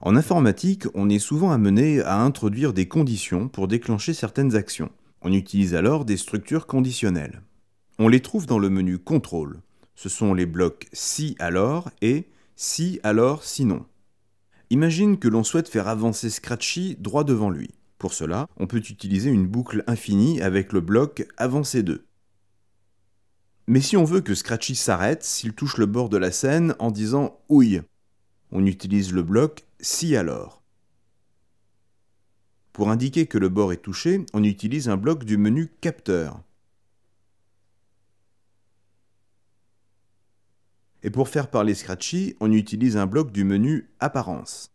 En informatique, on est souvent amené à introduire des conditions pour déclencher certaines actions. On utilise alors des structures conditionnelles. On les trouve dans le menu Contrôle. Ce sont les blocs si alors et si alors sinon. Imagine que l'on souhaite faire avancer Scratchy droit devant lui. Pour cela, on peut utiliser une boucle infinie avec le bloc avancer 2. Mais si on veut que Scratchy s'arrête s'il touche le bord de la scène en disant ouille, on utilise le bloc si alors. Pour indiquer que le bord est touché, on utilise un bloc du menu capteur. Et pour faire parler Scratchy, on utilise un bloc du menu apparence.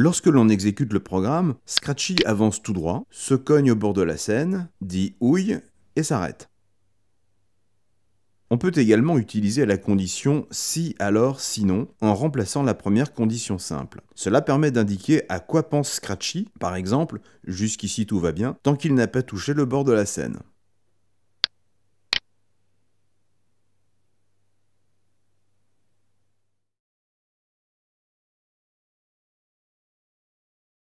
Lorsque l'on exécute le programme, Scratchy avance tout droit, se cogne au bord de la scène, dit ouille et s'arrête. On peut également utiliser la condition si, alors, sinon en remplaçant la première condition simple. Cela permet d'indiquer à quoi pense Scratchy, par exemple, jusqu'ici tout va bien, tant qu'il n'a pas touché le bord de la scène.